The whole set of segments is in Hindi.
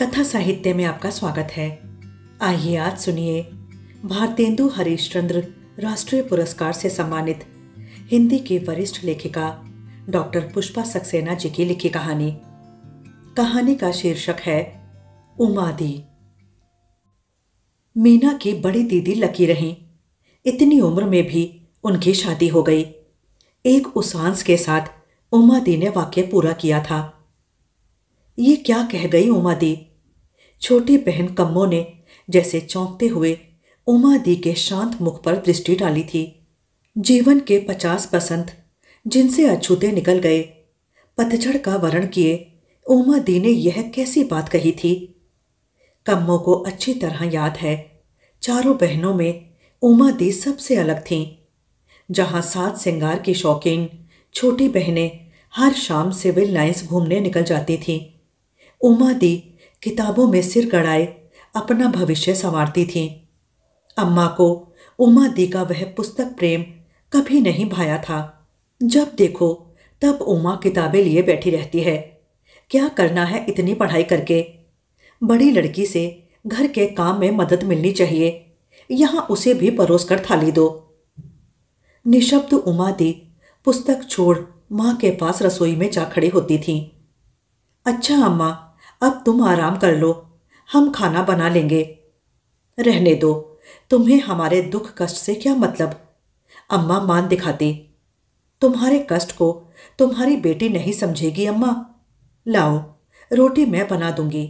कथा साहित्य में आपका स्वागत है आइए आज सुनिए भारतेंदु चंद्र राष्ट्रीय पुरस्कार से सम्मानित हिंदी की वरिष्ठ लेखिका डॉक्टर पुष्पा सक्सेना जी की लिखी कहानी कहानी का शीर्षक है उमादी मीना की बड़ी दीदी लकी रही इतनी उम्र में भी उनकी शादी हो गई एक उसांस के साथ उमादी ने वाक्य पूरा किया था ये क्या कह गई उमादी छोटी बहन कम्मो ने जैसे चौंकते हुए उमा दी के शांत मुख पर दृष्टि डाली थी जीवन के पचास बसंत जिनसे अछूते निकल गए पतझड़ का वर्ण किए उमा दी ने यह कैसी बात कही थी कम्मो को अच्छी तरह याद है चारों बहनों में उमा दी सबसे अलग थीं जहां सात सिंगार की शौकीन छोटी बहनें हर शाम सिविल लाइन्स घूमने निकल जाती थीं उमा दी किताबों में सिर गड़ाए अपना भविष्य संवारती थीं अम्मा को उमा दी का वह पुस्तक प्रेम कभी नहीं भाया था जब देखो तब उमा किताबें लिए बैठी रहती है क्या करना है इतनी पढ़ाई करके बड़ी लड़की से घर के काम में मदद मिलनी चाहिए यहाँ उसे भी परोस कर थाली दो निशब्द उमा दी पुस्तक छोड़ माँ के पास रसोई में जा खड़ी होती थी अच्छा अम्मा अब तुम आराम कर लो हम खाना बना लेंगे रहने दो तुम्हें हमारे दुख कष्ट से क्या मतलब अम्मा मान दिखाती तुम्हारे कष्ट को तुम्हारी बेटी नहीं समझेगी अम्मा लाओ रोटी मैं बना दूंगी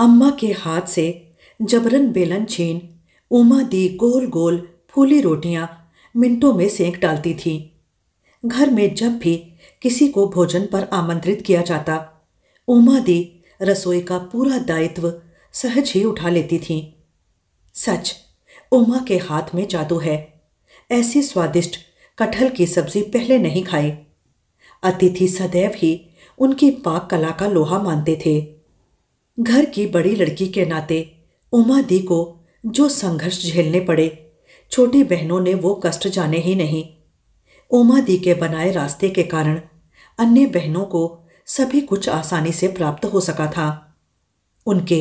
अम्मा के हाथ से जबरन बेलन छीन उमा दी गोल गोल फूली रोटियां मिनटों में सेंक डालती थी घर में जब भी किसी को भोजन पर आमंत्रित किया जाता उमा दी रसोई का पूरा दायित्व सहज ही उठा लेती थीं सच उमा के हाथ में जादू है ऐसी स्वादिष्ट कटहल की सब्जी पहले नहीं खाई अतिथि सदैव ही उनकी पाक कला का लोहा मानते थे घर की बड़ी लड़की के नाते उमा दी को जो संघर्ष झेलने पड़े छोटी बहनों ने वो कष्ट जाने ही नहीं उमा दी के बनाए रास्ते के कारण अन्य बहनों को सभी कुछ आसानी से प्राप्त हो सका था उनके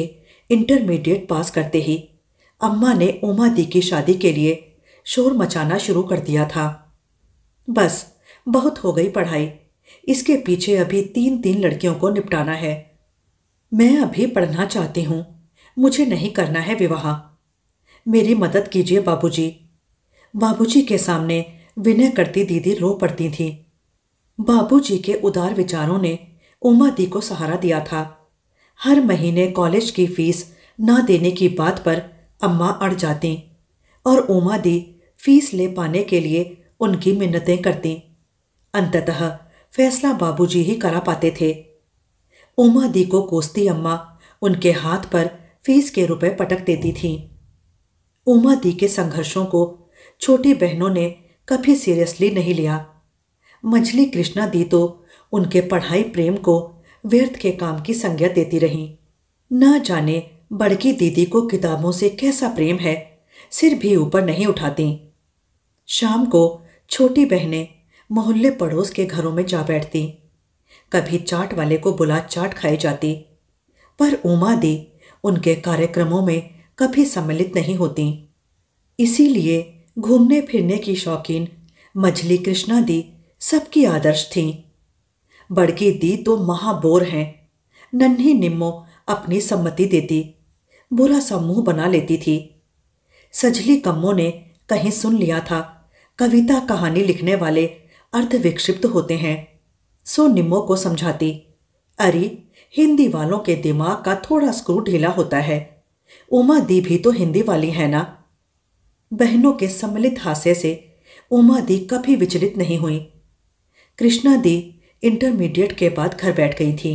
इंटरमीडिएट पास करते ही अम्मा ने ओमा दी की शादी के लिए शोर मचाना शुरू कर दिया था बस बहुत हो गई पढ़ाई इसके पीछे अभी तीन तीन लड़कियों को निपटाना है मैं अभी पढ़ना चाहती हूँ मुझे नहीं करना है विवाह मेरी मदद कीजिए बाबूजी। बाबूजी के सामने विनय करती दीदी रो पड़ती थी बाबूजी के उदार विचारों ने उमा दी को सहारा दिया था हर महीने कॉलेज की फीस ना देने की बात पर अम्मा अड़ जाती और उमा दी फीस ले पाने के लिए उनकी मिन्नतें करती अंततः फैसला बाबूजी ही करा पाते थे उमा दी को कोसती अम्मा उनके हाथ पर फीस के रुपए पटक देती थीं उमा दी के संघर्षों को छोटी बहनों ने कभी सीरियसली नहीं लिया मंझली कृष्णा दी तो उनके पढ़ाई प्रेम को व्यर्थ के काम की संज्ञा देती रहीं ना जाने बड़की दीदी को किताबों से कैसा प्रेम है सिर भी ऊपर नहीं उठाती शाम को छोटी बहनें मोहल्ले पड़ोस के घरों में जा बैठती कभी चाट वाले को बुला चाट खाई जाती पर उमा दी उनके कार्यक्रमों में कभी सम्मिलित नहीं होती इसीलिए घूमने फिरने की शौकीन मझली कृष्णा दी सबकी आदर्श थीं बड़की दी तो महाबोर हैं नन्ही निम्मो अपनी सम्मति देती बुरा सा मुंह बना लेती थी सजली कम्मो ने कहीं सुन लिया था कविता कहानी लिखने वाले अर्ध विक्षिप्त होते हैं सो निम्मो को समझाती अरे हिंदी वालों के दिमाग का थोड़ा स्क्रू ढीला होता है उमा दी भी तो हिंदी वाली है ना बहनों के सम्मिलित हास्य से उमा दी कभी विचलित नहीं हुई कृष्णा दी इंटरमीडिएट के बाद घर बैठ गई थी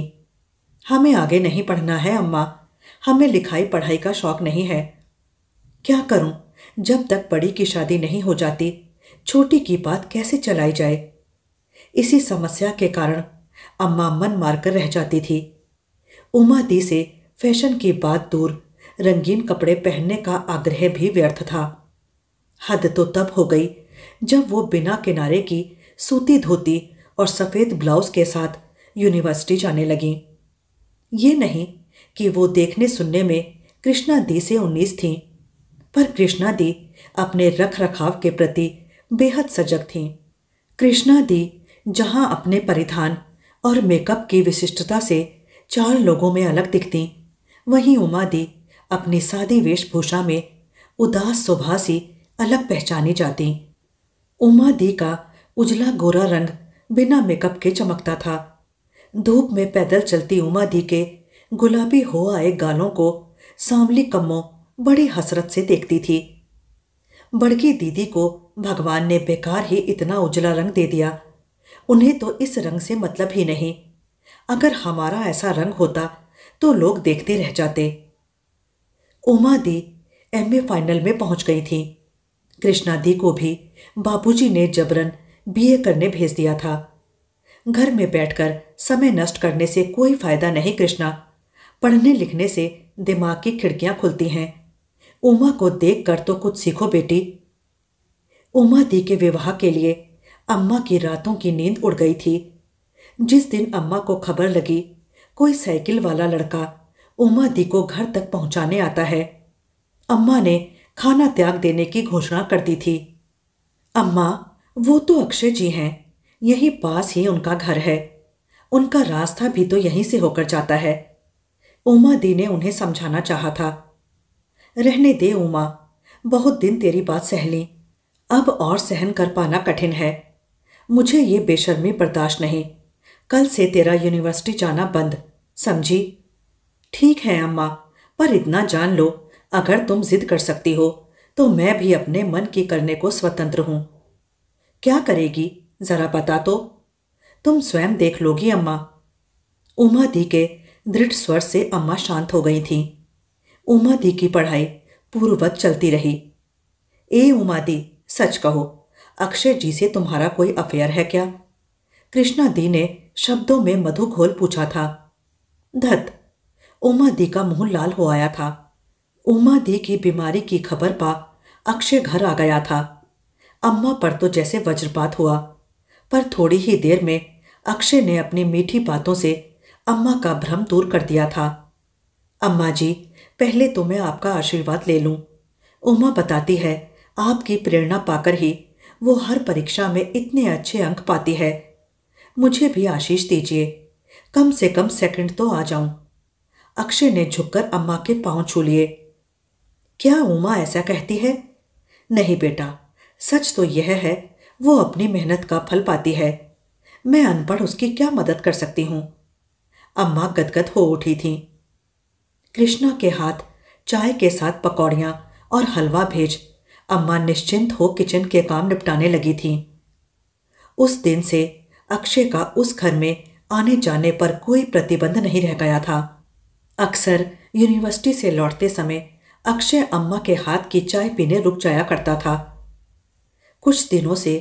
हमें आगे नहीं पढ़ना है अम्मा हमें लिखाई पढ़ाई का शौक नहीं है क्या करूं जब तक बड़ी की शादी नहीं हो जाती छोटी की बात कैसे चलाई जाए इसी समस्या के कारण अम्मा मन मारकर रह जाती थी उमा दी से फैशन की बात दूर रंगीन कपड़े पहनने का आग्रह भी व्यर्थ था हद तो तब हो गई जब वो बिना किनारे की सूती धोती और सफ़ेद ब्लाउज के साथ यूनिवर्सिटी जाने लगीं ये नहीं कि वो देखने सुनने में कृष्णा दी से उन्नीस थीं पर कृष्णा दी अपने रख रखाव के प्रति बेहद सजग थीं कृष्णा दी जहाँ अपने परिधान और मेकअप की विशिष्टता से चार लोगों में अलग दिखती वहीं उमा दी अपनी सादी वेशभूषा में उदास स्वभाव अलग पहचानी जाती उमा दी का उजला गोरा रंग बिना मेकअप के चमकता था धूप में पैदल चलती उमा दी के गुलाबी हो आए गालों को सांवली कम्मों बड़ी हसरत से देखती थी बड़की दीदी को भगवान ने बेकार ही इतना उजला रंग दे दिया उन्हें तो इस रंग से मतलब ही नहीं अगर हमारा ऐसा रंग होता तो लोग देखते रह जाते उमा दी एमए फाइनल में पहुंच गई थी कृष्णा दी को भी बाबूजी ने जबरन बीए करने भेज दिया था घर में बैठकर समय नष्ट करने से कोई फायदा नहीं कृष्णा पढ़ने लिखने से दिमाग की खिड़कियां खुलती हैं उमा को देखकर तो कुछ सीखो बेटी उमा दी के विवाह के लिए अम्मा की रातों की नींद उड़ गई थी जिस दिन अम्मा को खबर लगी कोई साइकिल वाला लड़का उमा दी को घर तक पहुंचाने आता है अम्मा ने खाना त्याग देने की घोषणा कर दी थी अम्मा वो तो अक्षय जी हैं यही पास ही उनका घर है उनका रास्ता भी तो यहीं से होकर जाता है उमा दी ने उन्हें समझाना चाहा था रहने दे उमा बहुत दिन तेरी बात सह ली अब और सहन कर पाना कठिन है मुझे ये बेशर्मी बर्दाश्त नहीं कल से तेरा यूनिवर्सिटी जाना बंद समझी ठीक है अम्मा पर इतना जान लो अगर तुम जिद कर सकती हो तो मैं भी अपने मन की करने को स्वतंत्र हूं क्या करेगी जरा बता तो तुम स्वयं देख लोगी अम्मा उमा दी के दृढ़ स्वर से अम्मा शांत हो गई थीं उमा दी की पढ़ाई पूर्ववत चलती रही ए उमा दी सच कहो अक्षय जी से तुम्हारा कोई अफेयर है क्या कृष्णा दी ने शब्दों में मधु घोल पूछा था धत उमा दी का मुंह लाल हो आया था उमा दी की बीमारी की खबर पा अक्षय घर आ गया था अम्मा पर तो जैसे वज्रपात हुआ पर थोड़ी ही देर में अक्षय ने अपनी मीठी बातों से अम्मा का भ्रम दूर कर दिया था अम्मा जी पहले तो मैं आपका आशीर्वाद ले लूं। उमा बताती है आपकी प्रेरणा पाकर ही वो हर परीक्षा में इतने अच्छे अंक पाती है मुझे भी आशीष दीजिए कम से कम सेकंड तो आ जाऊं अक्षय ने झुककर अम्मा के पांव छू लिए क्या उमा ऐसा कहती है नहीं बेटा सच तो यह है वो अपनी मेहनत का फल पाती है मैं अनपढ़ उसकी क्या मदद कर सकती हूँ अम्मा गदगद हो उठी थीं कृष्णा के हाथ चाय के साथ पकौड़ियाँ और हलवा भेज अम्मा निश्चिंत हो किचन के काम निपटाने लगी थीं उस दिन से अक्षय का उस घर में आने जाने पर कोई प्रतिबंध नहीं रह गया था अक्सर यूनिवर्सिटी से लौटते समय अक्षय अम्मा के हाथ की चाय पीने रुक जाया करता था कुछ दिनों से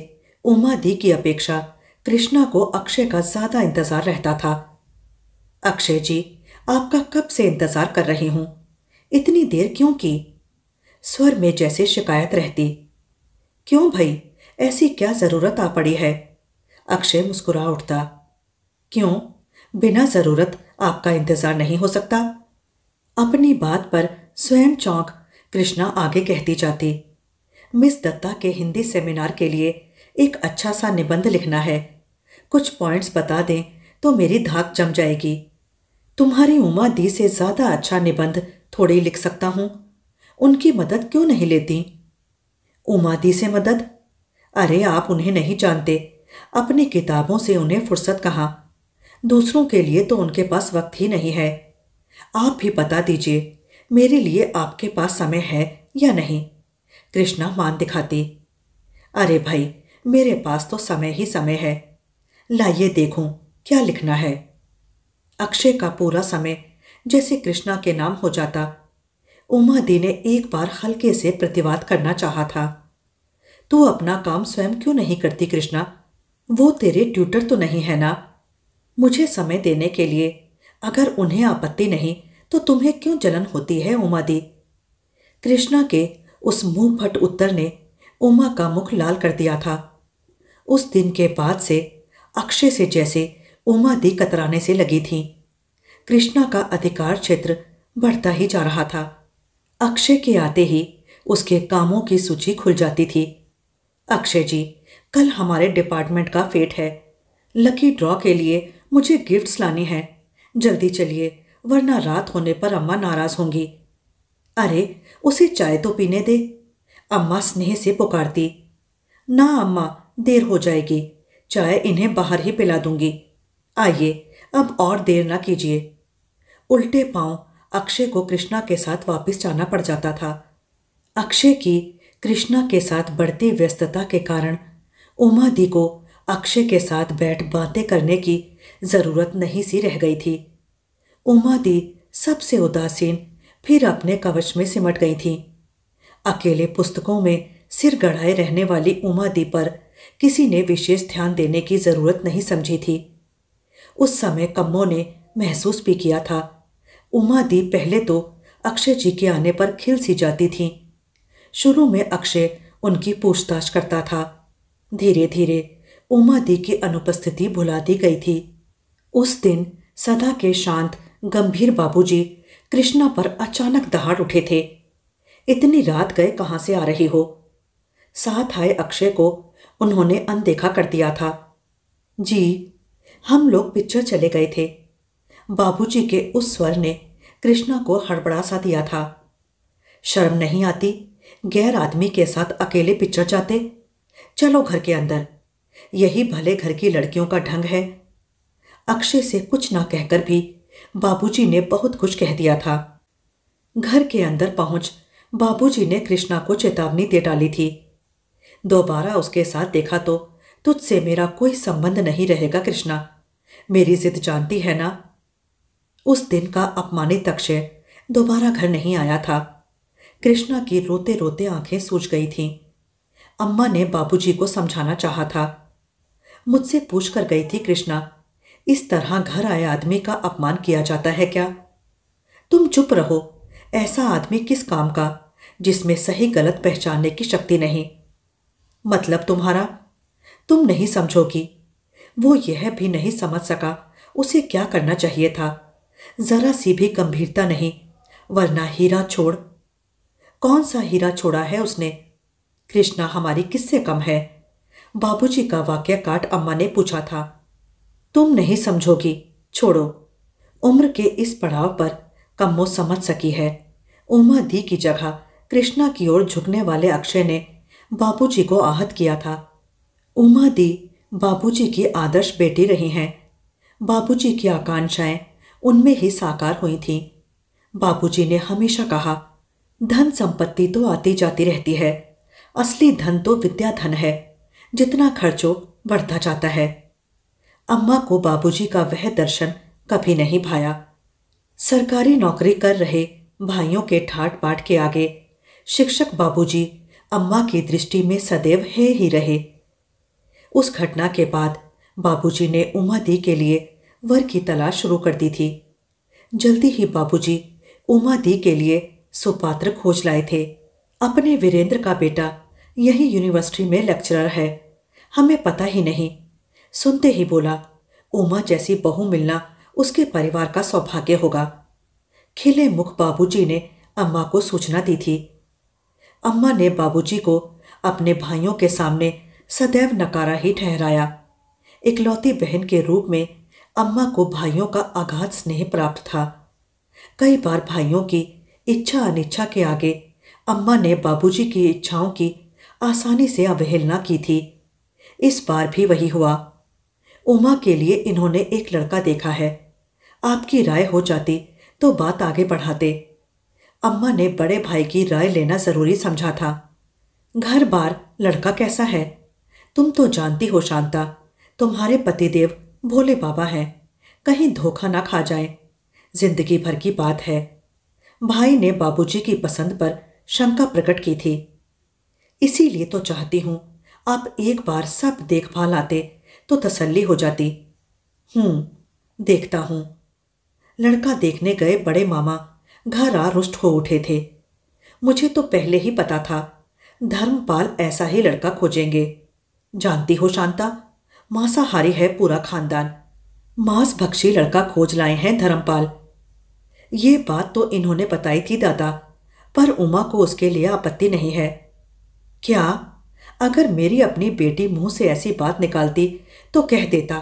उमा दी की अपेक्षा कृष्णा को अक्षय का ज्यादा इंतजार रहता था अक्षय जी आपका कब से इंतजार कर रही हूं इतनी देर क्यों की स्वर में जैसे शिकायत रहती क्यों भाई ऐसी क्या जरूरत आ पड़ी है अक्षय मुस्कुरा उठता क्यों बिना जरूरत आपका इंतजार नहीं हो सकता अपनी बात पर स्वयं चौंक कृष्णा आगे कहती जाती मिस दत्ता के हिंदी सेमिनार के लिए एक अच्छा सा निबंध लिखना है कुछ पॉइंट्स बता दें तो मेरी धाक जम जाएगी तुम्हारी उमा दी से ज़्यादा अच्छा निबंध थोड़ी लिख सकता हूँ उनकी मदद क्यों नहीं लेती उमा दी से मदद अरे आप उन्हें नहीं जानते अपनी किताबों से उन्हें फुर्सत कहा दूसरों के लिए तो उनके पास वक्त ही नहीं है आप भी बता दीजिए मेरे लिए आपके पास समय है या नहीं कृष्णा मान दिखाती अरे भाई मेरे पास तो समय ही समय है लाइए देखूं क्या लिखना है अक्षय का पूरा समय जैसे कृष्णा के नाम हो जाता उमा दी ने एक बार हल्के से प्रतिवाद करना चाहा था तू अपना काम स्वयं क्यों नहीं करती कृष्णा वो तेरे ट्यूटर तो नहीं है ना मुझे समय देने के लिए अगर उन्हें आपत्ति नहीं तो तुम्हें क्यों जलन होती है उमा दी कृष्णा के उस मुंह फट उत्तर ने उमा का मुख लाल कर दिया था उस दिन के बाद से अक्षय से जैसे उमा दी कतराने से लगी थी कृष्णा का अधिकार क्षेत्र बढ़ता ही जा रहा था अक्षय के आते ही उसके कामों की सूची खुल जाती थी अक्षय जी कल हमारे डिपार्टमेंट का फेट है लकी ड्रॉ के लिए मुझे गिफ्ट्स लानी है जल्दी चलिए वरना रात होने पर अम्मा नाराज़ होंगी अरे उसे चाय तो पीने दे अम्मा स्नेह से पुकारती ना अम्मा देर हो जाएगी चाय इन्हें बाहर ही पिला दूंगी आइए अब और देर ना कीजिए उल्टे पांव अक्षय को कृष्णा के साथ वापस जाना पड़ जाता था अक्षय की कृष्णा के साथ बढ़ती व्यस्तता के कारण उमा दी को अक्षय के साथ बैठ बातें करने की जरूरत नहीं सी रह गई थी उमा दी सबसे उदासीन फिर अपने कवच में सिमट गई थी अकेले पुस्तकों में सिर गढ़ाए रहने वाली उमादी पर किसी ने विशेष ध्यान देने की जरूरत नहीं समझी थी उस समय कम्मो ने महसूस भी किया था उमादी पहले तो अक्षय जी के आने पर खिल सी जाती थी शुरू में अक्षय उनकी पूछताछ करता था धीरे धीरे उमादी की अनुपस्थिति भुला दी गई थी उस दिन सदा के शांत गंभीर बाबूजी कृष्णा पर अचानक दहाड़ उठे थे इतनी रात गए कहां से आ रही हो साथ आए अक्षय को उन्होंने अनदेखा कर दिया था जी हम लोग पिक्चर चले गए थे बाबूजी के उस स्वर ने कृष्णा को हड़बड़ा सा दिया था शर्म नहीं आती गैर आदमी के साथ अकेले पिक्चर जाते चलो घर के अंदर यही भले घर की लड़कियों का ढंग है अक्षय से कुछ ना कहकर भी बाबूजी ने बहुत कुछ कह दिया था घर के अंदर पहुंच बाबूजी ने कृष्णा को चेतावनी दे डाली थी दोबारा उसके साथ देखा तो तुझसे मेरा कोई संबंध नहीं रहेगा कृष्णा मेरी जिद जानती है ना उस दिन का अपमानित अक्षय दोबारा घर नहीं आया था कृष्णा की रोते रोते आंखें सूज गई थीं अम्मा ने बाबूजी को समझाना चाहा था मुझसे पूछ कर गई थी कृष्णा इस तरह घर आए आदमी का अपमान किया जाता है क्या तुम चुप रहो ऐसा आदमी किस काम का जिसमें सही गलत पहचानने की शक्ति नहीं मतलब तुम्हारा तुम नहीं समझोगी वो यह भी नहीं समझ सका उसे क्या करना चाहिए था जरा सी भी गंभीरता नहीं वरना हीरा छोड़ कौन सा हीरा छोड़ा है उसने कृष्णा हमारी किससे कम है बाबूजी का वाक्य काट अम्मा ने पूछा था तुम नहीं समझोगी छोड़ो उम्र के इस पड़ाव पर कम्मो समझ सकी है उमा दी की जगह कृष्णा की ओर झुकने वाले अक्षय ने बाबूजी को आहत किया था उमा दी बाबूजी की आदर्श बेटी रही हैं बाबूजी की आकांक्षाएं उनमें ही साकार हुई थीं बाबूजी ने हमेशा कहा धन संपत्ति तो आती जाती रहती है असली धन तो विद्या धन है जितना खर्चो बढ़ता जाता है अम्मा को बाबूजी का वह दर्शन कभी नहीं भाया सरकारी नौकरी कर रहे भाइयों के ठाट बाट के आगे शिक्षक बाबूजी अम्मा की दृष्टि में सदैव है ही रहे उस घटना के बाद बाबूजी ने उमा दी के लिए वर की तलाश शुरू कर दी थी जल्दी ही बाबूजी उमा दी के लिए सुपात्र खोज लाए थे अपने वीरेंद्र का बेटा यही यूनिवर्सिटी में लेक्चरर है हमें पता ही नहीं सुनते ही बोला उमा जैसी बहू मिलना उसके परिवार का सौभाग्य होगा खिले मुख बाबूजी ने अम्मा को सूचना दी थी अम्मा ने बाबूजी को अपने भाइयों के सामने सदैव नकारा ही ठहराया इकलौती बहन के रूप में अम्मा को भाइयों का आघात स्नेह प्राप्त था कई बार भाइयों की इच्छा अनिच्छा के आगे अम्मा ने बाबूजी की इच्छाओं की आसानी से अवहेलना की थी इस बार भी वही हुआ उमा के लिए इन्होंने एक लड़का देखा है आपकी राय हो जाती तो बात आगे बढ़ाते अम्मा ने बड़े भाई की राय लेना ज़रूरी समझा था घर बार लड़का कैसा है तुम तो जानती हो शांता तुम्हारे पतिदेव भोले बाबा हैं कहीं धोखा ना खा जाए जिंदगी भर की बात है भाई ने बाबूजी की पसंद पर शंका प्रकट की थी इसीलिए तो चाहती हूं आप एक बार सब देखभाल आते तो तसल्ली हो जाती हूं देखता हूं लड़का देखने गए बड़े मामा घर आ रुष्ट हो उठे थे मुझे तो पहले ही पता था धर्मपाल ऐसा ही लड़का खोजेंगे जानती हो शांता मांसाहारी है पूरा खानदान मांस भक्षी लड़का खोज लाए हैं धर्मपाल ये बात तो इन्होंने बताई थी दादा पर उमा को उसके लिए आपत्ति नहीं है क्या अगर मेरी अपनी बेटी मुंह से ऐसी बात निकालती तो कह देता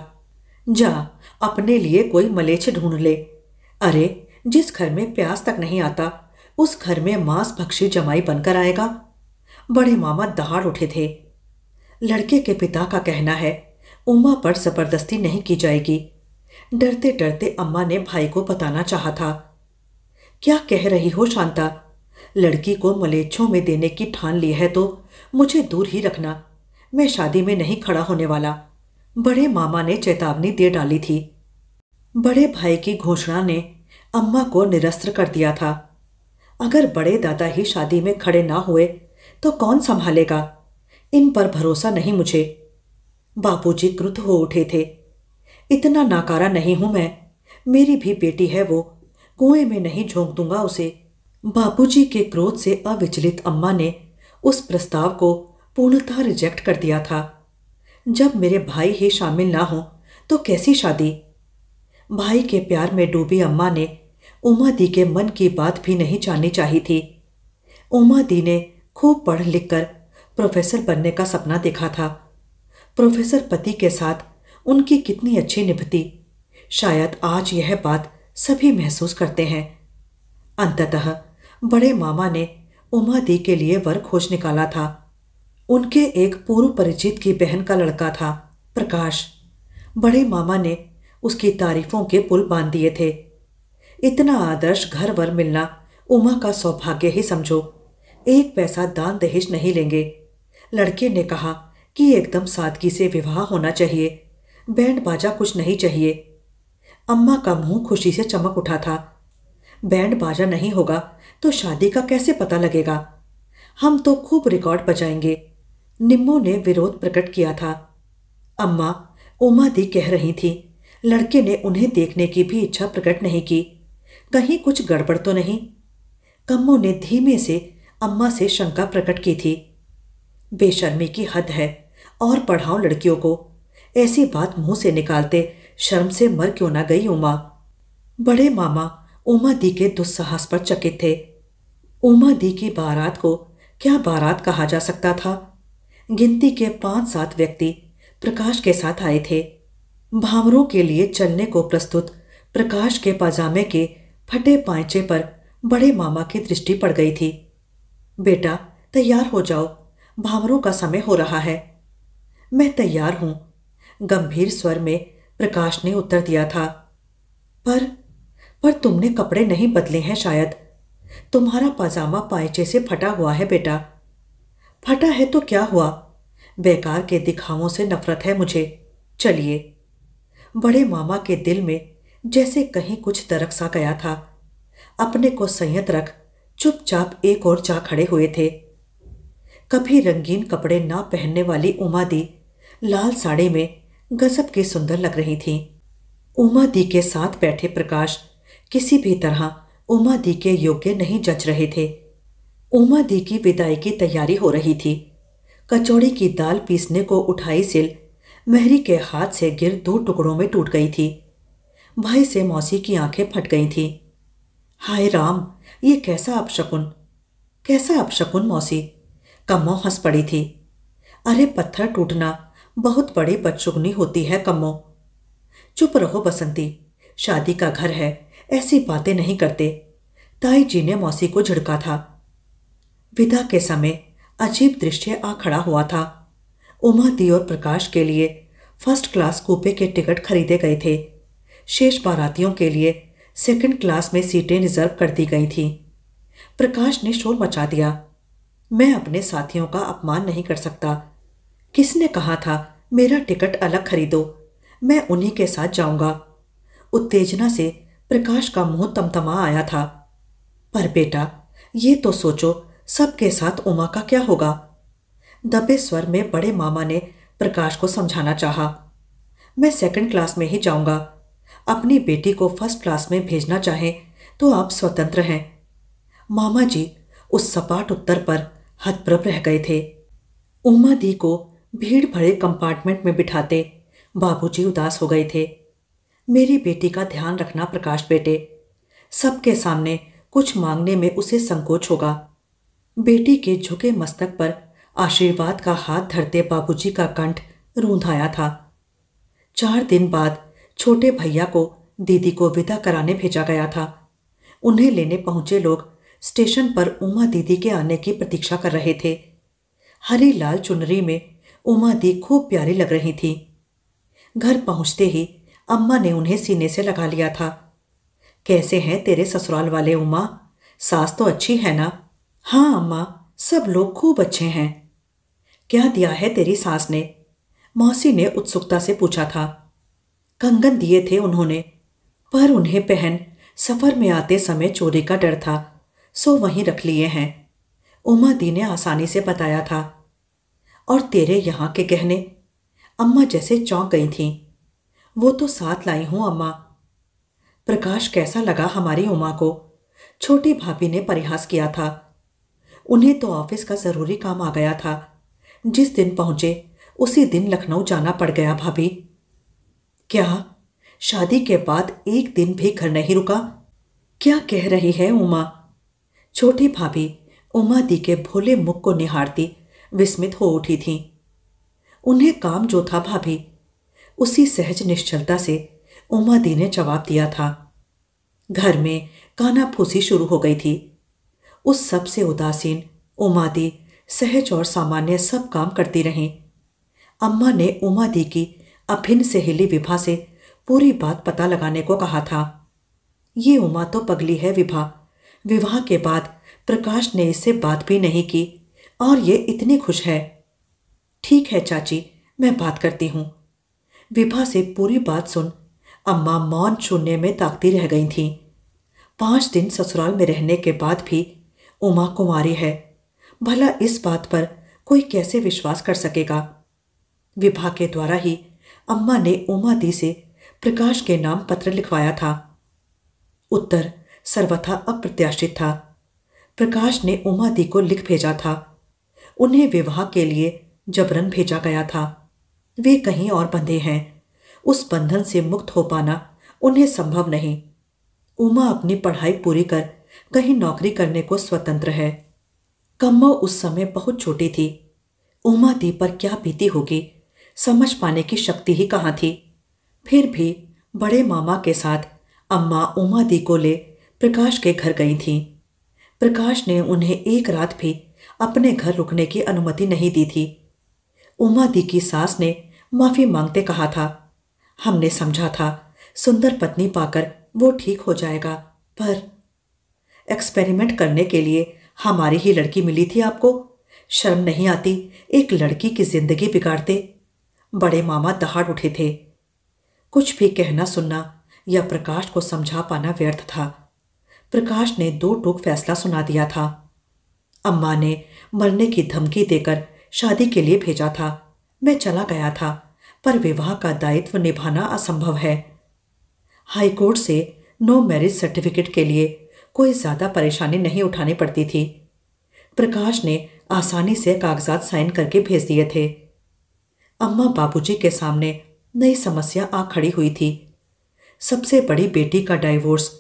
जा अपने लिए कोई मलेच्छ ढूंढ ले अरे जिस घर में प्यास तक नहीं आता उस घर में मांस भक्षी जमाई बनकर आएगा बड़े मामा दहाड़ उठे थे लड़के के पिता का कहना है उमा पर जबरदस्ती नहीं की जाएगी डरते डरते अम्मा ने भाई को बताना चाहा था क्या कह रही हो शांता लड़की को मलेच्छों में देने की ठान ली है तो मुझे दूर ही रखना मैं शादी में नहीं खड़ा होने वाला बड़े मामा ने चेतावनी दे डाली थी बड़े भाई की घोषणा ने अम्मा को निरस्त्र कर दिया था अगर बड़े दादा ही शादी में खड़े ना हुए तो कौन संभालेगा इन पर भरोसा नहीं मुझे बापूजी क्रुद्ध हो उठे थे इतना नाकारा नहीं हूं मैं मेरी भी बेटी है वो कुएं में नहीं झोंक दूंगा उसे बापूजी के क्रोध से अविचलित अम्मा ने उस प्रस्ताव को पूर्णतः रिजेक्ट कर दिया था जब मेरे भाई ही शामिल ना हो तो कैसी शादी भाई के प्यार में डूबी अम्मा ने उमा दी के मन की बात भी नहीं जाननी चाही थी उमा दी ने खूब पढ़ लिख कर प्रोफेसर बनने का सपना देखा था प्रोफेसर पति के साथ उनकी कितनी अच्छी निभती शायद आज यह बात सभी महसूस करते हैं अंततः बड़े मामा ने उमा दी के लिए वर खोज निकाला था उनके एक पूर्व परिचित की बहन का लड़का था प्रकाश बड़े मामा ने उसकी तारीफों के पुल बांध दिए थे इतना आदर्श घर वर मिलना उमा का सौभाग्य ही समझो एक पैसा दान दहेज नहीं लेंगे लड़के ने कहा कि एकदम सादगी से विवाह होना चाहिए बैंड बाजा कुछ नहीं चाहिए अम्मा का मुंह खुशी से चमक उठा था बैंड बाजा नहीं होगा तो शादी का कैसे पता लगेगा हम तो खूब रिकॉर्ड बजाएंगे निम्मो ने विरोध प्रकट किया था अम्मा उमा दी कह रही थी लड़के ने उन्हें देखने की भी इच्छा प्रकट नहीं की कहीं कुछ गड़बड़ तो नहीं कम्मो ने धीमे से अम्मा से शंका प्रकट की थी बेशर्मी की हद है और पढ़ाओ लड़कियों को ऐसी बात मुंह से निकालते शर्म से मर क्यों ना गई उमा बड़े मामा उमा दी के दुस्साहस पर चकित थे उमा दी की बारात को क्या बारात कहा जा सकता था गिनती के पांच सात व्यक्ति प्रकाश के साथ आए थे भावरों के लिए चलने को प्रस्तुत प्रकाश के पाजामे के फटे पाइचे पर बड़े मामा की दृष्टि पड़ गई थी बेटा तैयार हो जाओ भावरों का समय हो रहा है मैं तैयार हूं गंभीर स्वर में प्रकाश ने उत्तर दिया था पर पर तुमने कपड़े नहीं बदले हैं शायद तुम्हारा पाजामा पाइचे से फटा हुआ है बेटा फटा है तो क्या हुआ बेकार के दिखावों से नफरत है मुझे चलिए बड़े मामा के दिल में जैसे कहीं कुछ दरक सा गया था अपने को संयत रख चुपचाप एक और जा खड़े हुए थे कभी रंगीन कपड़े ना पहनने वाली उमा दी लाल साड़ी में गजब की सुंदर लग रही थी उमा दी के साथ बैठे प्रकाश किसी भी तरह उमा दी के योग्य नहीं जच रहे थे उमा दी की विदाई की तैयारी हो रही थी कचौड़ी की दाल पीसने को उठाई सिल मेहरी के हाथ से गिर दो टुकड़ों में टूट गई थी भाई से मौसी की आंखें फट गई थी हाय राम ये कैसा अपशकुन कैसा अपशकुन मौसी कम्मो हंस पड़ी थी अरे पत्थर टूटना बहुत बड़ी बदशुगनी होती है कम्मो चुप रहो बसंती शादी का घर है ऐसी बातें नहीं करते ताई जी ने मौसी को झिड़का था विदा के समय अजीब दृश्य आ खड़ा हुआ था उमा दी और प्रकाश के लिए फर्स्ट क्लास कूपे के टिकट खरीदे गए थे शेष बारातियों के लिए सेकंड क्लास में सीटें रिजर्व कर दी गई थीं प्रकाश ने शोर मचा दिया मैं अपने साथियों का अपमान नहीं कर सकता किसने कहा था मेरा टिकट अलग खरीदो मैं उन्हीं के साथ जाऊंगा उत्तेजना से प्रकाश का मुंह तमतमा आया था पर बेटा ये तो सोचो सबके साथ उमा का क्या होगा दबे स्वर में बड़े मामा ने प्रकाश को समझाना चाहा मैं सेकंड क्लास में ही जाऊंगा अपनी बेटी को फर्स्ट क्लास में भेजना चाहें तो आप स्वतंत्र हैं मामा जी उस सपाट उत्तर पर हतप्रभ रह गए थे उमा दी को भीड़ भरे कंपार्टमेंट में बिठाते बाबूजी उदास हो गए थे मेरी बेटी का ध्यान रखना प्रकाश बेटे सबके सामने कुछ मांगने में उसे संकोच होगा बेटी के झुके मस्तक पर आशीर्वाद का हाथ धरते बाबूजी का कंठ रूंधाया था चार दिन बाद छोटे भैया को दीदी को विदा कराने भेजा गया था उन्हें लेने पहुंचे लोग स्टेशन पर उमा दीदी के आने की प्रतीक्षा कर रहे थे हरी लाल चुनरी में उमा दी खूब प्यारी लग रही थी घर पहुंचते ही अम्मा ने उन्हें सीने से लगा लिया था कैसे हैं तेरे ससुराल वाले उमा सास तो अच्छी है ना हाँ अम्मा सब लोग खूब अच्छे हैं क्या दिया है तेरी सास ने मौसी ने उत्सुकता से पूछा था कंगन दिए थे उन्होंने पर उन्हें पहन सफर में आते समय चोरी का डर था सो वहीं रख लिए हैं उमा दी ने आसानी से बताया था और तेरे यहाँ के गहने अम्मा जैसे चौंक गई थीं वो तो साथ लाई हूं अम्मा प्रकाश कैसा लगा हमारी उमा को छोटी भाभी ने परिहास किया था उन्हें तो ऑफिस का ज़रूरी काम आ गया था जिस दिन पहुंचे उसी दिन लखनऊ जाना पड़ गया भाभी क्या शादी के बाद एक दिन भी घर नहीं रुका क्या कह रही है उमा छोटी भाभी उमा दी के भोले मुख को निहारती विस्मित हो उठी थी उन्हें काम जो था भाभी उसी सहज निश्चलता से उमा दी ने जवाब दिया था घर में काना फूसी शुरू हो गई थी उस सब से उदासीन उमादी सहज और सामान्य सब काम करती रहीं अम्मा ने उमादी की अभिन्न सहेली विभा से पूरी बात पता लगाने को कहा था ये उमा तो पगली है विभा विवाह के बाद प्रकाश ने इससे बात भी नहीं की और ये इतनी खुश है ठीक है चाची मैं बात करती हूँ विभा से पूरी बात सुन अम्मा मौन शून्य में ताकती रह गई थीं पांच दिन ससुराल में रहने के बाद भी उमा कुमारी है भला इस बात पर कोई कैसे विश्वास कर सकेगा विभाग के द्वारा ही अम्मा ने उमा दी से प्रकाश के नाम पत्र लिखवाया था उत्तर सर्वथा अप्रत्याशित था प्रकाश ने उमा दी को लिख भेजा था उन्हें विवाह के लिए जबरन भेजा गया था वे कहीं और बंधे हैं उस बंधन से मुक्त हो पाना उन्हें संभव नहीं उमा अपनी पढ़ाई पूरी कर कहीं नौकरी करने को स्वतंत्र है कम्मा उस समय बहुत छोटी थी उमा दी पर क्या बीती होगी समझ पाने की शक्ति ही कहाँ थी फिर भी बड़े मामा के साथ अम्मा उमा दी को ले प्रकाश के घर गई थीं प्रकाश ने उन्हें एक रात भी अपने घर रुकने की अनुमति नहीं दी थी उमा दी की सास ने माफ़ी मांगते कहा था हमने समझा था सुंदर पत्नी पाकर वो ठीक हो जाएगा पर एक्सपेरिमेंट करने के लिए हमारी ही लड़की मिली थी आपको शर्म नहीं आती एक लड़की की जिंदगी बिगाड़ते बड़े मामा दहाड़ उठे थे कुछ भी कहना सुनना या प्रकाश को समझा पाना व्यर्थ था प्रकाश ने दो टूक फैसला सुना दिया था अम्मा ने मरने की धमकी देकर शादी के लिए भेजा था मैं चला गया था पर विवाह का दायित्व निभाना असंभव है हाईकोर्ट से नो मैरिज सर्टिफिकेट के लिए कोई ज़्यादा परेशानी नहीं उठानी पड़ती थी प्रकाश ने आसानी से कागजात साइन करके भेज दिए थे अम्मा बाबूजी के सामने नई समस्या आ खड़ी हुई थी सबसे बड़ी बेटी का डाइवोर्स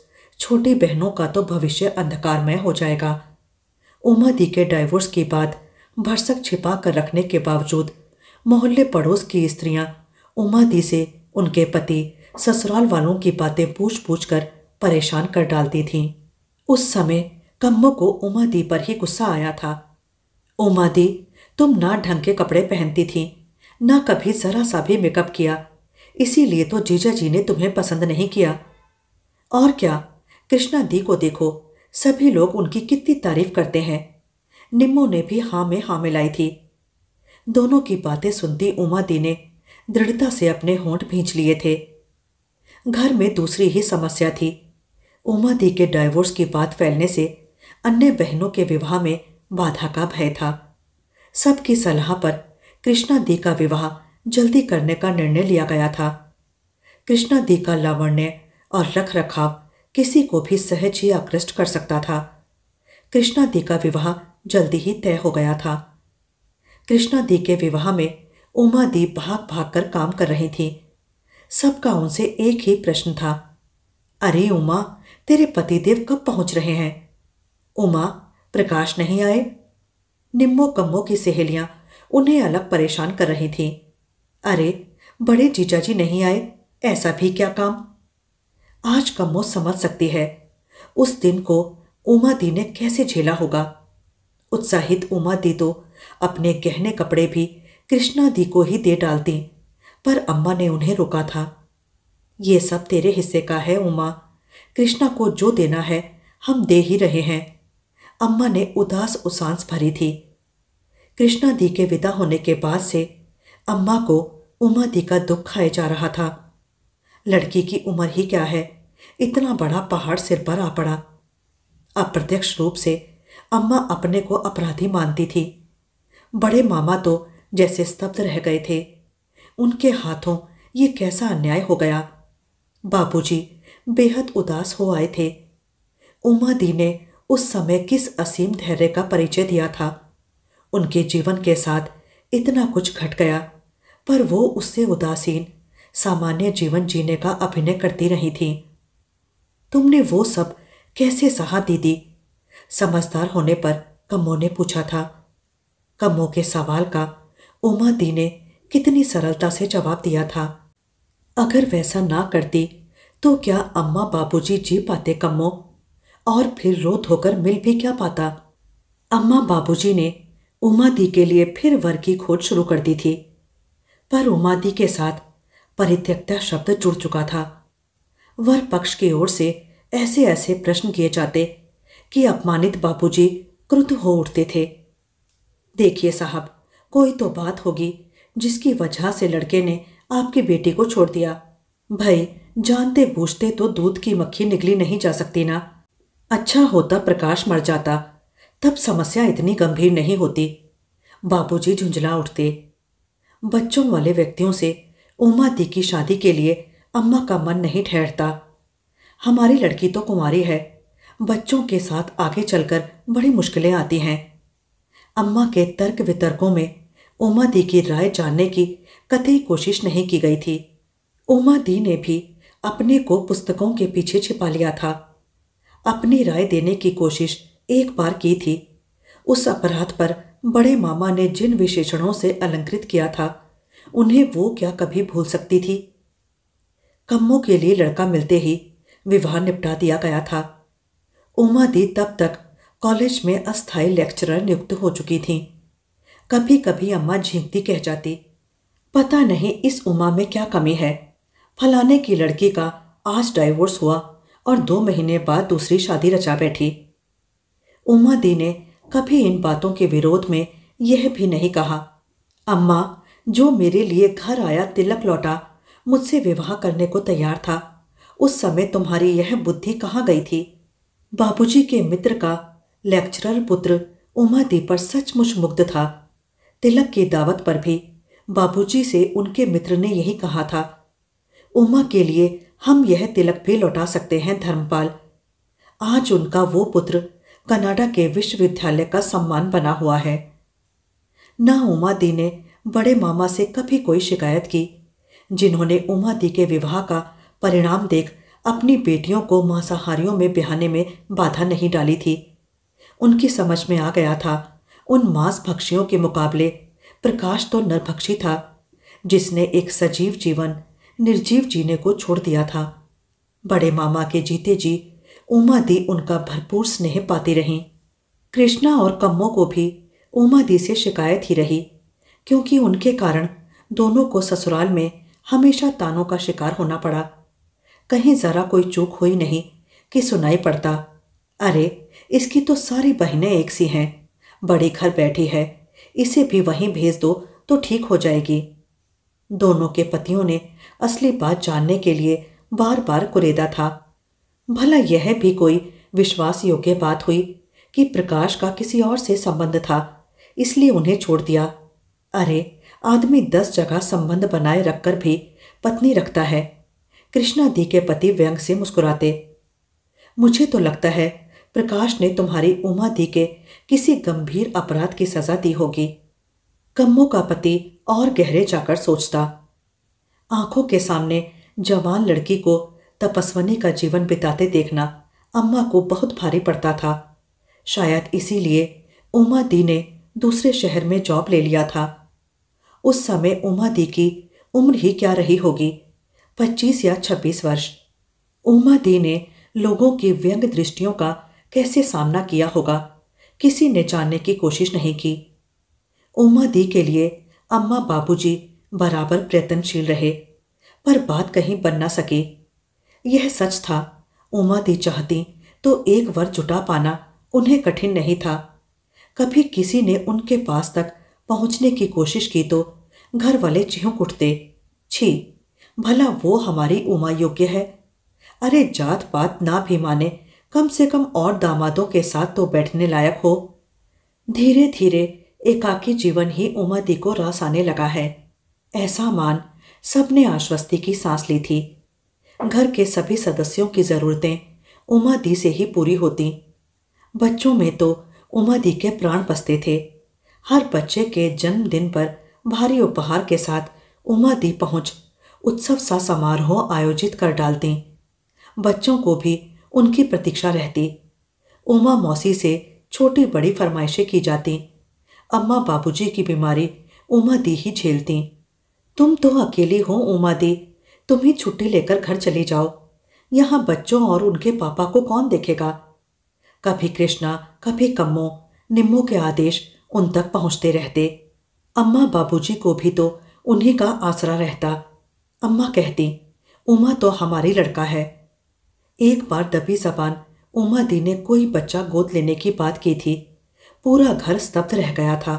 छोटी बहनों का तो भविष्य अंधकारमय हो जाएगा उमा दी के डाइवोर्स की बात भरसक छिपा कर रखने के बावजूद मोहल्ले पड़ोस की स्त्रियां उमा दी से उनके पति ससुराल वालों की बातें पूछ पूछ कर परेशान कर डालती थीं उस समय कम्मो को उमा दी पर ही गुस्सा आया था उमा दी तुम ना ढंग के कपड़े पहनती थी ना कभी जरा सा भी मेकअप किया इसीलिए तो जीजा जी ने तुम्हें पसंद नहीं किया और क्या कृष्णा दी को देखो सभी लोग उनकी कितनी तारीफ करते हैं निम्मो ने भी हाँ में हाँ मिलाई थी दोनों की बातें सुनती उमा दी ने दृढ़ता से अपने होंठ भींच लिए थे घर में दूसरी ही समस्या थी उमा दी के डाइवोर्स की बात फैलने से अन्य बहनों के विवाह में बाधा का भय था सबकी सलाह पर कृष्णा दी का विवाह जल्दी करने का निर्णय लिया गया था कृष्णा दी का लावण्य और रख रखाव किसी को भी सहज ही आकृष्ट कर सकता था कृष्णा दी का विवाह जल्दी ही तय हो गया था कृष्णा दी के विवाह में उमा दी भाग भाग कर काम कर रही थी सबका उनसे एक ही प्रश्न था अरे उमा तेरे पतिदेव कब पहुंच रहे हैं उमा प्रकाश नहीं आए निम्मो कम्मो की सहेलियां उन्हें अलग परेशान कर रही थीं अरे बड़े जीजा जी नहीं आए ऐसा भी क्या काम आज कम्मो समझ सकती है उस दिन को उमा दी ने कैसे झेला होगा उत्साहित उमा दी तो अपने गहने कपड़े भी कृष्णा दी को ही दे डालती पर अम्मा ने उन्हें रोका था ये सब तेरे हिस्से का है उमा कृष्णा को जो देना है हम दे ही रहे हैं अम्मा ने उदास उसांस भरी थी कृष्णा दी के विदा होने के बाद से अम्मा को उमा दी का दुख खाए जा रहा था लड़की की उम्र ही क्या है इतना बड़ा पहाड़ सिर पर आ पड़ा अप्रत्यक्ष रूप से अम्मा अपने को अपराधी मानती थी बड़े मामा तो जैसे स्तब्ध रह गए थे उनके हाथों ये कैसा अन्याय हो गया बाबूजी बेहद उदास हो आए थे उमा दी ने उस समय किस असीम धैर्य का परिचय दिया था उनके जीवन के साथ इतना कुछ घट गया पर वो उससे उदासीन सामान्य जीवन जीने का अभिनय करती रही थी तुमने वो सब कैसे सहा दीदी समझदार होने पर कमो ने पूछा था कम्मो के सवाल का उमा दी ने कितनी सरलता से जवाब दिया था अगर वैसा ना करती तो क्या अम्मा बाबूजी जी पाते कम्मो और फिर रो धोकर मिल भी क्या पाता अम्मा बाबूजी ने उमा दी के लिए फिर वर की खोज शुरू कर दी थी पर उमा दी के साथ परित्यक्ता शब्द जुड़ चुका था वर पक्ष की ओर से ऐसे ऐसे प्रश्न किए जाते कि अपमानित बाबूजी क्रुद्ध हो उठते थे देखिए साहब कोई तो बात होगी जिसकी वजह से लड़के ने आपकी बेटी को छोड़ दिया भाई जानते बूझते तो दूध की मक्खी निकली नहीं जा सकती ना अच्छा होता प्रकाश मर जाता तब समस्या इतनी गंभीर नहीं होती बाबूजी झुंझला उठते बच्चों वाले व्यक्तियों से उमा दी की शादी के लिए अम्मा का मन नहीं ठहरता हमारी लड़की तो कुमारी है बच्चों के साथ आगे चलकर बड़ी मुश्किलें आती हैं अम्मा के तर्क वितर्कों में उमा दी की राय जानने की कतई कोशिश नहीं की गई थी उमा दी ने भी अपने को पुस्तकों के पीछे छिपा लिया था अपनी राय देने की कोशिश एक बार की थी उस अपराध पर बड़े मामा ने जिन विशेषणों से अलंकृत किया था उन्हें वो क्या कभी भूल सकती थी कम्मों के लिए लड़का मिलते ही विवाह निपटा दिया गया था उमा दी तब तक कॉलेज में अस्थायी लेक्चरर नियुक्त हो चुकी थी कभी कभी अम्मा झींकती कह जाती पता नहीं इस उमा में क्या कमी है फलाने की लड़की का आज डाइवोर्स हुआ और दो महीने बाद दूसरी शादी रचा बैठी उमा दी ने कभी इन बातों के विरोध में यह भी नहीं कहा अम्मा जो मेरे लिए घर आया तिलक लौटा मुझसे विवाह करने को तैयार था उस समय तुम्हारी यह बुद्धि कहाँ गई थी बाबूजी के मित्र का लेक्चरर पुत्र उमादी पर सचमुच मुग्ध था तिलक की दावत पर भी बाबूजी से उनके मित्र ने यही कहा था उमा के लिए हम यह तिलक भी लौटा सकते हैं धर्मपाल आज उनका वो पुत्र कनाडा के विश्वविद्यालय का सम्मान बना हुआ है ना उमा दी ने बड़े मामा से कभी कोई शिकायत की जिन्होंने उमा दी के विवाह का परिणाम देख अपनी बेटियों को मांसाहारियों में बिहाने में बाधा नहीं डाली थी उनकी समझ में आ गया था उन मांस भक्षियों के मुकाबले प्रकाश तो नरभक्षी था जिसने एक सजीव जीवन निर्जीव जीने को छोड़ दिया था बड़े मामा के जीते जी उमा दी उनका भरपूर स्नेह पाती रहीं कृष्णा और कम्मो को भी उमा दी से शिकायत ही रही क्योंकि उनके कारण दोनों को ससुराल में हमेशा तानों का शिकार होना पड़ा कहीं ज़रा कोई चूक हुई नहीं कि सुनाई पड़ता अरे इसकी तो सारी बहनें एक सी हैं बड़े घर बैठी है इसे भी वहीं भेज दो तो ठीक हो जाएगी दोनों के पतियों ने असली बात जानने के लिए बार बार कुरेदा था भला यह भी कोई विश्वास योग्य बात हुई कि प्रकाश का किसी और से संबंध था इसलिए उन्हें छोड़ दिया अरे आदमी दस जगह संबंध बनाए रखकर भी पत्नी रखता है कृष्णा दी के पति व्यंग से मुस्कुराते मुझे तो लगता है प्रकाश ने तुम्हारी उमा दी के किसी गंभीर अपराध की सजा दी होगी कम्मों का पति और गहरे जाकर सोचता आंखों के सामने जवान लड़की को तपस्वनी का जीवन बिताते देखना अम्मा को बहुत भारी पड़ता था शायद इसीलिए उमा दी ने दूसरे शहर में जॉब ले लिया था उस समय उमा दी की उम्र ही क्या रही होगी पच्चीस या छब्बीस वर्ष उमा दी ने लोगों की व्यंग दृष्टियों का कैसे सामना किया होगा किसी ने जानने की कोशिश नहीं की उमा दी के लिए अम्मा बाबूजी बराबर प्रयत्नशील रहे पर बात कहीं बन ना सके यह सच था उमा दी चाहती तो एक वर जुटा पाना उन्हें कठिन नहीं था कभी किसी ने उनके पास तक पहुंचने की कोशिश की तो घर वाले चीहक उठते छी भला वो हमारी उमा योग्य है अरे जात पात ना भी माने कम से कम और दामादों के साथ तो बैठने लायक हो धीरे धीरे एकाकी जीवन ही उमा दी को रास आने लगा है ऐसा मान सबने आश्वस्ति की सांस ली थी घर के सभी सदस्यों की ज़रूरतें उमा दी से ही पूरी होती बच्चों में तो उमा दी के प्राण पसते थे हर बच्चे के जन्मदिन पर भारी उपहार के साथ उमा दी पहुँच उत्सव सा समारोह आयोजित कर डालती बच्चों को भी उनकी प्रतीक्षा रहती उमा मौसी से छोटी बड़ी फरमाइशें की जाती अम्मा बाबूजी की बीमारी उमा दी ही झेलती तुम तो अकेली हो उमा दी तुम्हें छुट्टी लेकर घर चली जाओ यहाँ बच्चों और उनके पापा को कौन देखेगा कभी कृष्णा कभी कम्मो निम्मो के आदेश उन तक पहुँचते रहते अम्मा बाबूजी को भी तो उन्हीं का आसरा रहता अम्मा कहती उमा तो हमारी लड़का है एक बार दबी जबान उमा दी ने कोई बच्चा गोद लेने की बात की थी पूरा घर स्तब्ध रह गया था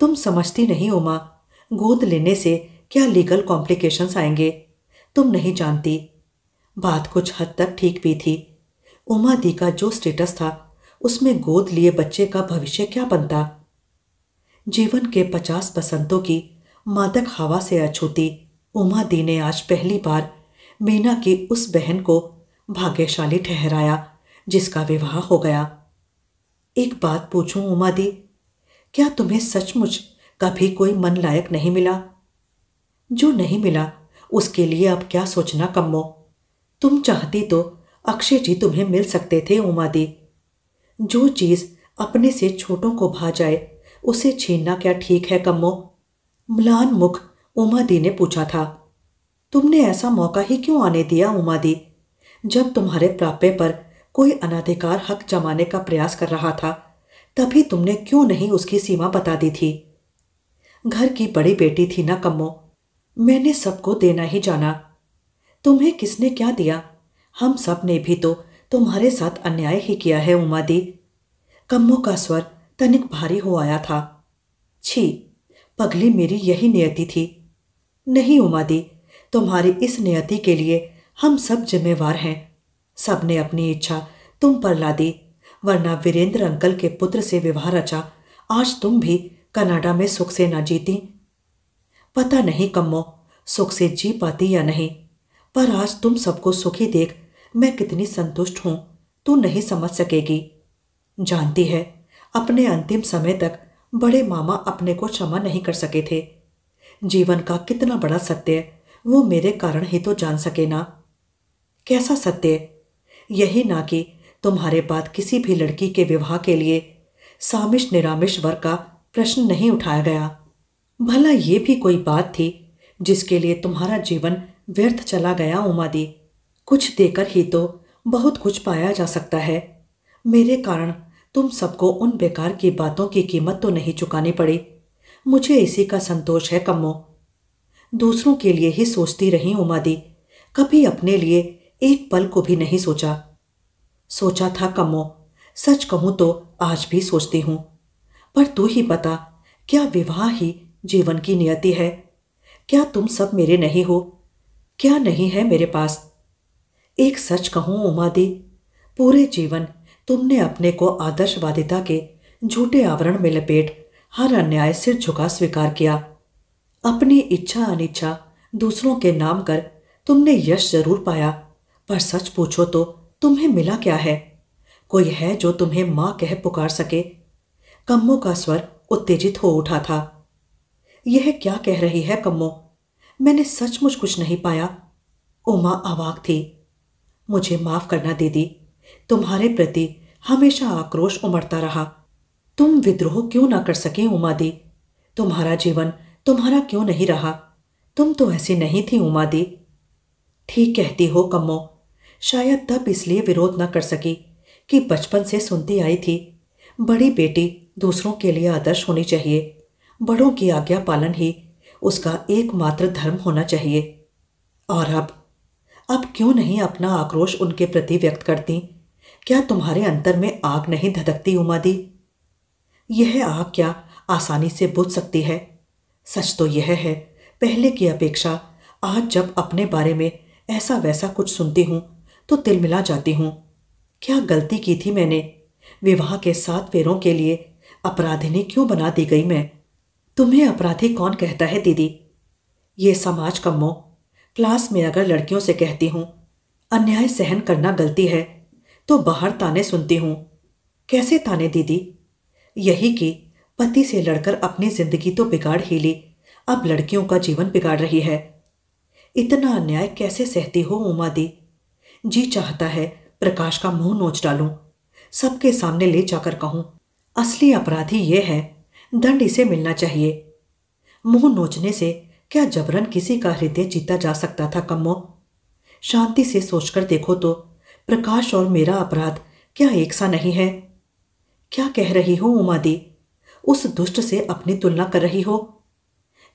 तुम समझती नहीं उमा गोद लेने से क्या लीगल कॉम्प्लिकेशंस आएंगे तुम नहीं जानती बात कुछ हद तक ठीक भी थी उमा दी का जो स्टेटस था उसमें गोद लिए बच्चे का भविष्य क्या बनता जीवन के पचास बसंतों की मादक हवा से अछूती उमा दी ने आज पहली बार मीना की उस बहन को भाग्यशाली ठहराया जिसका विवाह हो गया एक बात पूछूं उमा दी क्या तुम्हें सचमुच कभी कोई मन लायक नहीं मिला जो नहीं मिला उसके लिए अब क्या सोचना कम्मो तुम चाहती तो अक्षय जी तुम्हें मिल सकते थे उमा दी जो चीज अपने से छोटों को भा जाए उसे छीनना क्या ठीक है कम्मो मलान मुख उमा दी ने पूछा था तुमने ऐसा मौका ही क्यों आने दिया उमा दी जब तुम्हारे प्राप्य पर कोई अनाधिकार हक जमाने का प्रयास कर रहा था तभी तुमने क्यों नहीं उसकी सीमा बता दी थी घर की बड़ी बेटी थी ना कम्मो मैंने सबको देना ही जाना तुम्हें किसने क्या दिया हम सब ने भी तो तुम्हारे साथ अन्याय ही किया है उमा दी कम्मो का स्वर तनिक भारी हो आया था छी पगली मेरी यही नियति थी नहीं उमा दी तुम्हारी इस नियति के लिए हम सब जिम्मेवार हैं सब ने अपनी इच्छा तुम पर ला दी वरना वीरेंद्र अंकल के पुत्र से विवाह रचा आज तुम भी कनाडा में सुख से ना जीती पता नहीं कम्मो सुख से जी पाती या नहीं पर आज तुम सबको सुखी देख मैं कितनी संतुष्ट हूं तू नहीं समझ सकेगी जानती है अपने अंतिम समय तक बड़े मामा अपने को क्षमा नहीं कर सके थे जीवन का कितना बड़ा सत्य वो मेरे कारण ही तो जान सके ना कैसा सत्य यही ना कि तुम्हारे बाद किसी भी लड़की के विवाह के लिए सामिश निरामिश वर का प्रश्न नहीं उठाया गया भला ये भी कोई बात थी जिसके लिए तुम्हारा जीवन व्यर्थ चला गया उमादी कुछ देकर ही तो बहुत कुछ पाया जा सकता है मेरे कारण तुम सबको उन बेकार की बातों की कीमत तो नहीं चुकानी पड़ी मुझे इसी का संतोष है कम्मो दूसरों के लिए ही सोचती रही उमादी कभी अपने लिए एक पल को भी नहीं सोचा सोचा था कम्मो सच कहूं तो आज भी सोचती हूं पर तू ही बता क्या विवाह ही जीवन की नियति है क्या तुम सब मेरे नहीं हो क्या नहीं है मेरे पास एक सच कहूं उमादी पूरे जीवन तुमने अपने को आदर्शवादिता के झूठे आवरण में लपेट हर अन्याय सिर झुका स्वीकार किया अपनी इच्छा अनिच्छा दूसरों के नाम कर तुमने यश जरूर पाया पर सच पूछो तो तुम्हें मिला क्या है कोई है जो तुम्हें माँ कह पुकार सके कम्मो का स्वर उत्तेजित हो उठा था यह क्या कह रही है कम्मो मैंने सचमुच कुछ नहीं पाया उमा अवाक थी मुझे माफ करना दीदी तुम्हारे प्रति हमेशा आक्रोश उमड़ता रहा तुम विद्रोह क्यों ना कर सके उमा दी तुम्हारा जीवन तुम्हारा क्यों नहीं रहा तुम तो ऐसी नहीं थी उमा दी ठीक कहती हो कम्मो शायद तब इसलिए विरोध न कर सकी कि बचपन से सुनती आई थी बड़ी बेटी दूसरों के लिए आदर्श होनी चाहिए बड़ों की आज्ञा पालन ही उसका एकमात्र धर्म होना चाहिए और अब अब क्यों नहीं अपना आक्रोश उनके प्रति व्यक्त करती क्या तुम्हारे अंतर में आग नहीं धधकती उमादी यह आग क्या आसानी से बुझ सकती है सच तो यह है पहले की अपेक्षा आज जब अपने बारे में ऐसा वैसा कुछ सुनती हूँ तो तिलमिला जाती हूँ क्या गलती की थी मैंने विवाह के सात फेरों के लिए अपराधिनी क्यों बना दी गई मैं तुम्हें अपराधी कौन कहता है दीदी ये समाज का मोह क्लास में अगर लड़कियों से कहती हूँ अन्याय सहन करना गलती है तो बाहर ताने सुनती हूँ कैसे ताने दीदी यही कि पति से लड़कर अपनी जिंदगी तो बिगाड़ ही ली अब लड़कियों का जीवन बिगाड़ रही है इतना अन्याय कैसे सहती हो उमा दी जी चाहता है प्रकाश का मुंह नोच डालूं सबके सामने ले जाकर कहूं असली अपराधी ये है दंड इसे मिलना चाहिए मुंह नोचने से क्या जबरन किसी का हृदय जीता जा सकता था कम्मो शांति से सोचकर देखो तो प्रकाश और मेरा अपराध क्या एक सा नहीं है क्या कह रही हो उमादी उस दुष्ट से अपनी तुलना कर रही हो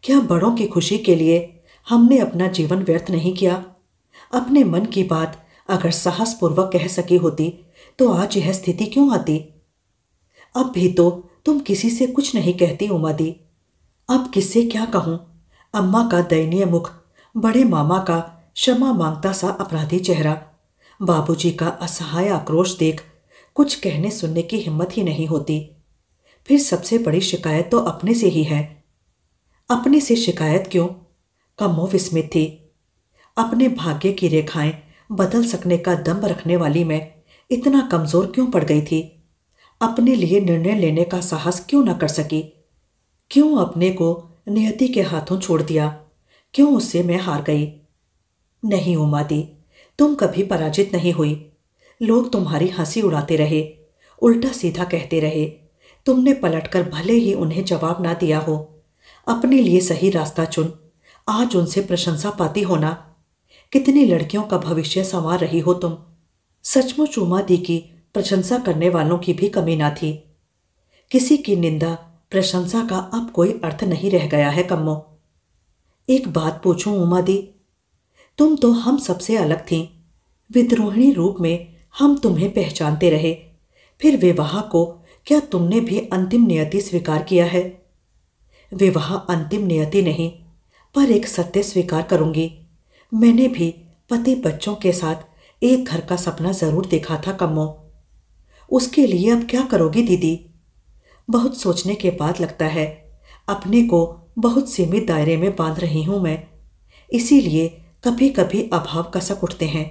क्या बड़ों की खुशी के लिए हमने अपना जीवन व्यर्थ नहीं किया अपने मन की बात अगर साहसपूर्वक कह सकी होती तो आज यह स्थिति क्यों आती अब भी तो तुम किसी से कुछ नहीं कहती उमा दी अब किससे क्या कहूँ अम्मा का दयनीय मुख बड़े मामा का क्षमा मांगता सा अपराधी चेहरा बाबूजी का असहाय आक्रोश देख कुछ कहने सुनने की हिम्मत ही नहीं होती फिर सबसे बड़ी शिकायत तो अपने से ही है अपने से शिकायत क्यों कमो मोह विस्मित थी अपने भाग्य की रेखाएं बदल सकने का दम रखने वाली मैं इतना कमज़ोर क्यों पड़ गई थी अपने लिए निर्णय लेने का साहस क्यों न कर सकी क्यों अपने को नियति के हाथों छोड़ दिया क्यों उससे मैं हार गई नहीं उमादी तुम कभी पराजित नहीं हुई लोग तुम्हारी हंसी उड़ाते रहे उल्टा सीधा कहते रहे तुमने पलटकर भले ही उन्हें जवाब ना दिया हो अपने लिए सही रास्ता चुन आज उनसे प्रशंसा पाती हो ना कितनी लड़कियों का भविष्य संवार रही हो तुम सचमुच उमा दी की प्रशंसा करने वालों की भी कमी ना थी किसी की निंदा प्रशंसा का अब कोई अर्थ नहीं रह गया है कम्मो एक बात पूछूं उमा दी तुम तो हम सबसे अलग थीं विद्रोहिणी रूप में हम तुम्हें पहचानते रहे फिर विवाह को क्या तुमने भी अंतिम नियति स्वीकार किया है विवाह अंतिम नियति नहीं पर एक सत्य स्वीकार करूंगी मैंने भी पति बच्चों के साथ एक घर का सपना जरूर देखा था कम्मो उसके लिए अब क्या करोगी दीदी बहुत सोचने के बाद लगता है अपने को बहुत सीमित दायरे में बांध रही हूं मैं इसीलिए कभी कभी अभाव कसक उठते हैं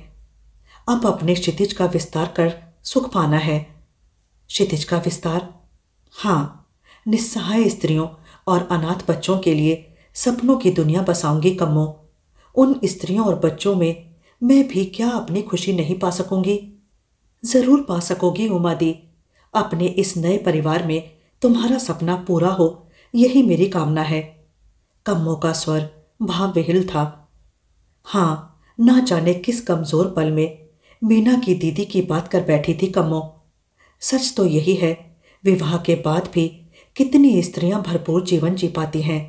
अब अपने क्षितिज का विस्तार कर सुख पाना है क्षितिज का विस्तार हाँ निस्सहाय स्त्रियों और अनाथ बच्चों के लिए सपनों की दुनिया बसाऊंगी कम्मों उन स्त्रियों और बच्चों में मैं भी क्या अपनी खुशी नहीं पा सकूंगी जरूर पा सकोगी उमा दी अपने इस नए परिवार में तुम्हारा सपना पूरा हो यही मेरी कामना है कम्मों का स्वर विहिल था हाँ ना जाने किस कमजोर पल में मीना की दीदी की बात कर बैठी थी कमो सच तो यही है विवाह के बाद भी कितनी स्त्रियां भरपूर जीवन जी पाती हैं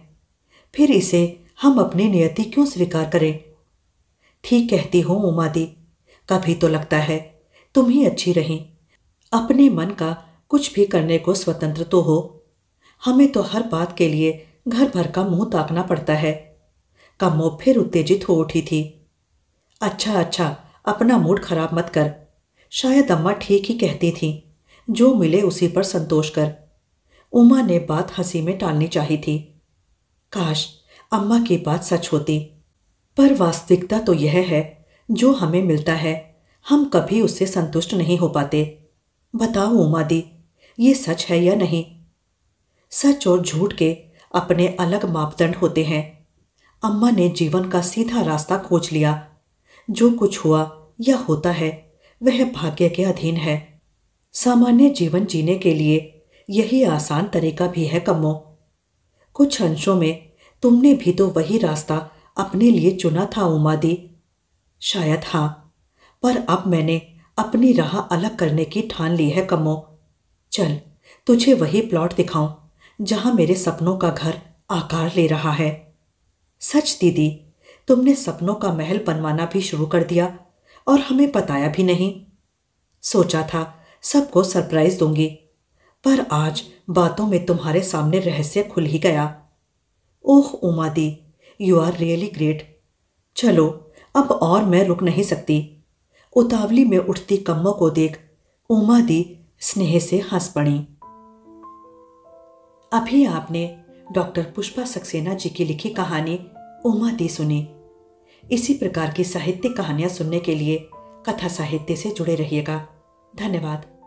फिर इसे हम अपनी नियति क्यों स्वीकार करें ठीक कहती हूँ उमादी कभी तो लगता है तुम ही अच्छी रहें अपने मन का कुछ भी करने को स्वतंत्र तो हो हमें तो हर बात के लिए घर भर का मुंह ताकना पड़ता है का मोह फिर उत्तेजित हो उठी थी अच्छा अच्छा अपना मूड खराब मत कर शायद अम्मा ठीक ही कहती थी जो मिले उसी पर संतोष कर उमा ने बात हंसी में टालनी चाही थी काश अम्मा की बात सच होती पर वास्तविकता तो यह है जो हमें मिलता है हम कभी उससे संतुष्ट नहीं हो पाते बताओ उमा दी ये सच है या नहीं सच और झूठ के अपने अलग मापदंड होते हैं अम्मा ने जीवन का सीधा रास्ता खोज लिया जो कुछ हुआ या होता है वह भाग्य के अधीन है सामान्य जीवन जीने के लिए यही आसान तरीका भी है कमो कुछ अंशों में तुमने भी तो वही रास्ता अपने लिए चुना था उमादी शायद हाँ पर अब मैंने अपनी राह अलग करने की ठान ली है कमो चल तुझे वही प्लॉट दिखाऊं जहां मेरे सपनों का घर आकार ले रहा है सच दीदी तुमने सपनों का महल बनवाना भी शुरू कर दिया और हमें बताया भी नहीं सोचा था सबको सरप्राइज दूंगी पर आज बातों में तुम्हारे सामने रहस्य खुल ही गया ओह उमा दी यू आर रियली ग्रेट चलो अब और मैं रुक नहीं सकती उतावली में उठती कम्मों को देख उमा दी स्नेह से हंस पड़ी अभी आपने डॉक्टर पुष्पा सक्सेना जी की लिखी कहानी उमा दी सुनी इसी प्रकार की साहित्य कहानियां सुनने के लिए कथा साहित्य से जुड़े रहिएगा धन्यवाद